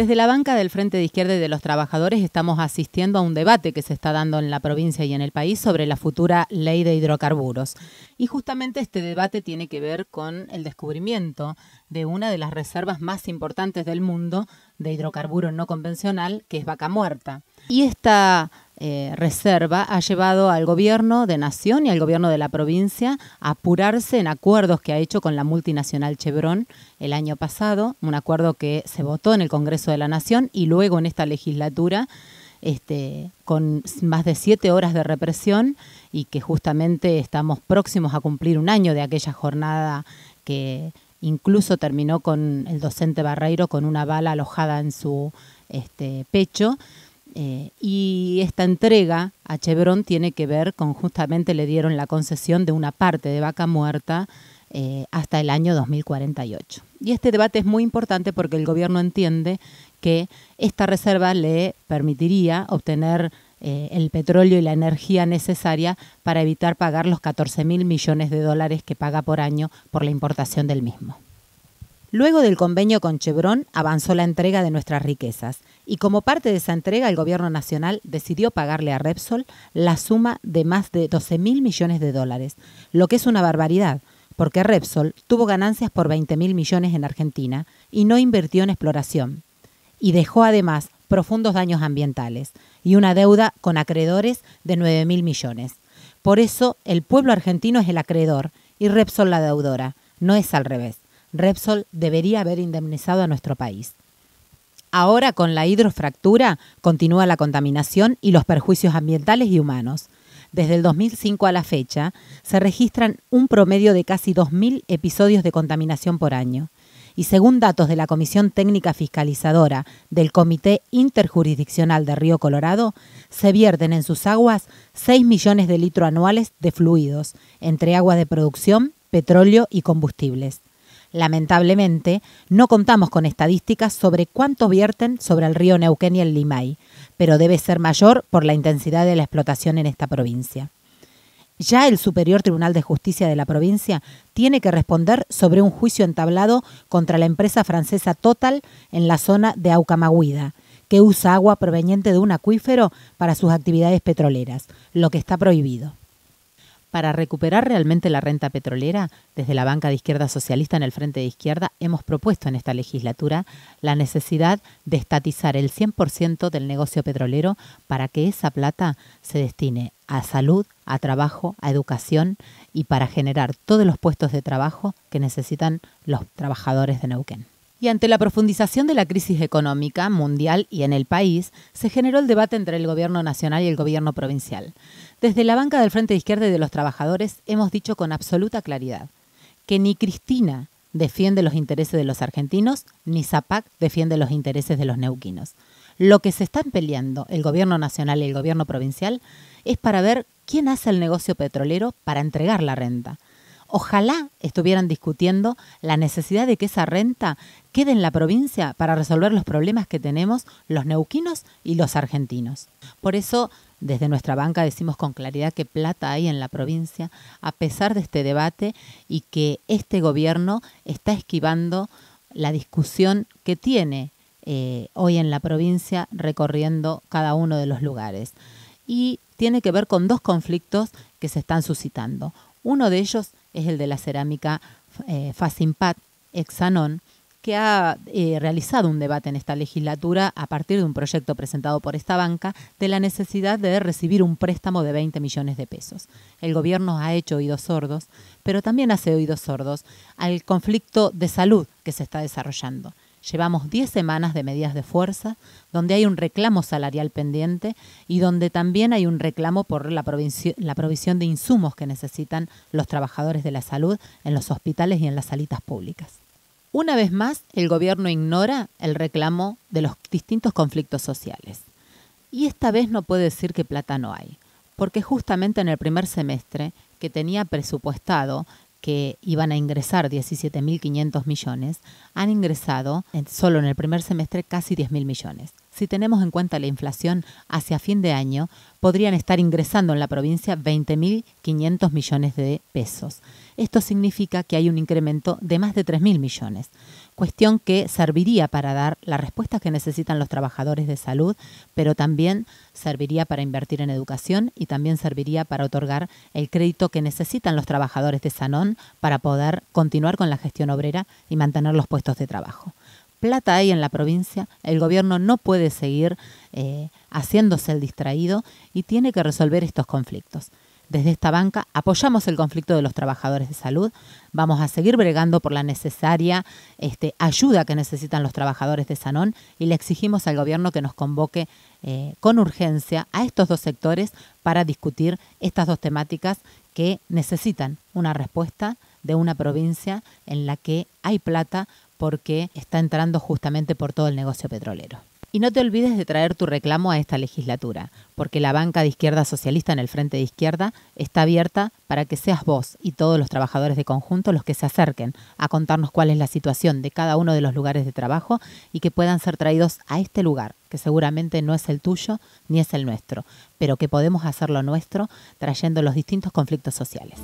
Desde la banca del Frente de Izquierda y de los Trabajadores estamos asistiendo a un debate que se está dando en la provincia y en el país sobre la futura ley de hidrocarburos. Y justamente este debate tiene que ver con el descubrimiento de una de las reservas más importantes del mundo de hidrocarburos no convencional, que es Vaca Muerta. Y esta eh, reserva ha llevado al gobierno de Nación y al gobierno de la provincia a apurarse en acuerdos que ha hecho con la multinacional Chevron el año pasado, un acuerdo que se votó en el Congreso de la Nación y luego en esta legislatura. Este, con más de siete horas de represión y que justamente estamos próximos a cumplir un año de aquella jornada que incluso terminó con el docente Barreiro con una bala alojada en su este, pecho. Eh, y esta entrega a Chevron tiene que ver con justamente le dieron la concesión de una parte de vaca muerta eh, hasta el año 2048. Y este debate es muy importante porque el gobierno entiende que esta reserva le permitiría obtener eh, el petróleo y la energía necesaria para evitar pagar los 14 mil millones de dólares que paga por año por la importación del mismo. Luego del convenio con Chevron avanzó la entrega de nuestras riquezas y como parte de esa entrega el Gobierno Nacional decidió pagarle a Repsol la suma de más de 12 mil millones de dólares, lo que es una barbaridad, porque Repsol tuvo ganancias por 20 mil millones en Argentina y no invirtió en exploración. Y dejó además profundos daños ambientales y una deuda con acreedores de 9 mil millones. Por eso el pueblo argentino es el acreedor y Repsol la deudora, no es al revés. Repsol debería haber indemnizado a nuestro país. Ahora con la hidrofractura continúa la contaminación y los perjuicios ambientales y humanos. Desde el 2005 a la fecha, se registran un promedio de casi 2.000 episodios de contaminación por año. Y según datos de la Comisión Técnica Fiscalizadora del Comité Interjurisdiccional de Río Colorado, se vierten en sus aguas 6 millones de litros anuales de fluidos, entre aguas de producción, petróleo y combustibles. Lamentablemente, no contamos con estadísticas sobre cuánto vierten sobre el río Neuquén y el Limay, pero debe ser mayor por la intensidad de la explotación en esta provincia. Ya el Superior Tribunal de Justicia de la provincia tiene que responder sobre un juicio entablado contra la empresa francesa Total en la zona de Aucamagüida, que usa agua proveniente de un acuífero para sus actividades petroleras, lo que está prohibido. Para recuperar realmente la renta petrolera, desde la banca de izquierda socialista en el Frente de Izquierda hemos propuesto en esta legislatura la necesidad de estatizar el 100% del negocio petrolero para que esa plata se destine a salud, a trabajo, a educación y para generar todos los puestos de trabajo que necesitan los trabajadores de Neuquén. Y ante la profundización de la crisis económica mundial y en el país, se generó el debate entre el gobierno nacional y el gobierno provincial. Desde la banca del Frente de Izquierda y de los Trabajadores hemos dicho con absoluta claridad que ni Cristina defiende los intereses de los argentinos, ni Zapac defiende los intereses de los neuquinos. Lo que se están peleando el gobierno nacional y el gobierno provincial es para ver quién hace el negocio petrolero para entregar la renta Ojalá estuvieran discutiendo la necesidad de que esa renta quede en la provincia para resolver los problemas que tenemos los neuquinos y los argentinos. Por eso, desde nuestra banca decimos con claridad que plata hay en la provincia, a pesar de este debate y que este gobierno está esquivando la discusión que tiene eh, hoy en la provincia recorriendo cada uno de los lugares. Y tiene que ver con dos conflictos que se están suscitando. Uno de ellos es el de la cerámica eh, Exanon, que ha eh, realizado un debate en esta legislatura a partir de un proyecto presentado por esta banca de la necesidad de recibir un préstamo de 20 millones de pesos. El gobierno ha hecho oídos sordos, pero también hace oídos sordos al conflicto de salud que se está desarrollando. Llevamos 10 semanas de medidas de fuerza, donde hay un reclamo salarial pendiente y donde también hay un reclamo por la, provisión de insumos que necesitan los trabajadores de la salud en los hospitales y en las salitas públicas. Una vez más, el gobierno ignora el reclamo de los distintos conflictos sociales. Y esta vez no puede decir que plata no hay, porque justamente en el primer semestre, que tenía presupuestado que iban a ingresar 17.500 millones, han ingresado en, solo en el primer semestre casi 10.000 millones si tenemos en cuenta la inflación hacia fin de año, podrían estar ingresando en la provincia 20.500 millones de pesos. Esto significa que hay un incremento de más de 3.000 millones, cuestión que serviría para dar las respuestas que necesitan los trabajadores de salud, pero también serviría para invertir en educación y también serviría para otorgar el crédito que necesitan los trabajadores de Sanón para poder continuar con la gestión obrera y mantener los puestos de trabajo plata hay en la provincia, el gobierno no puede seguir eh, haciéndose el distraído y tiene que resolver estos conflictos. Desde esta banca apoyamos el conflicto de los trabajadores de salud, vamos a seguir bregando por la necesaria este, ayuda que necesitan los trabajadores de Sanón y le exigimos al gobierno que nos convoque eh, con urgencia a estos dos sectores para discutir estas dos temáticas que necesitan una respuesta de una provincia en la que hay plata porque está entrando justamente por todo el negocio petrolero. Y no te olvides de traer tu reclamo a esta legislatura, porque la banca de izquierda socialista en el Frente de Izquierda está abierta para que seas vos y todos los trabajadores de conjunto los que se acerquen a contarnos cuál es la situación de cada uno de los lugares de trabajo y que puedan ser traídos a este lugar, que seguramente no es el tuyo ni es el nuestro, pero que podemos hacerlo nuestro trayendo los distintos conflictos sociales.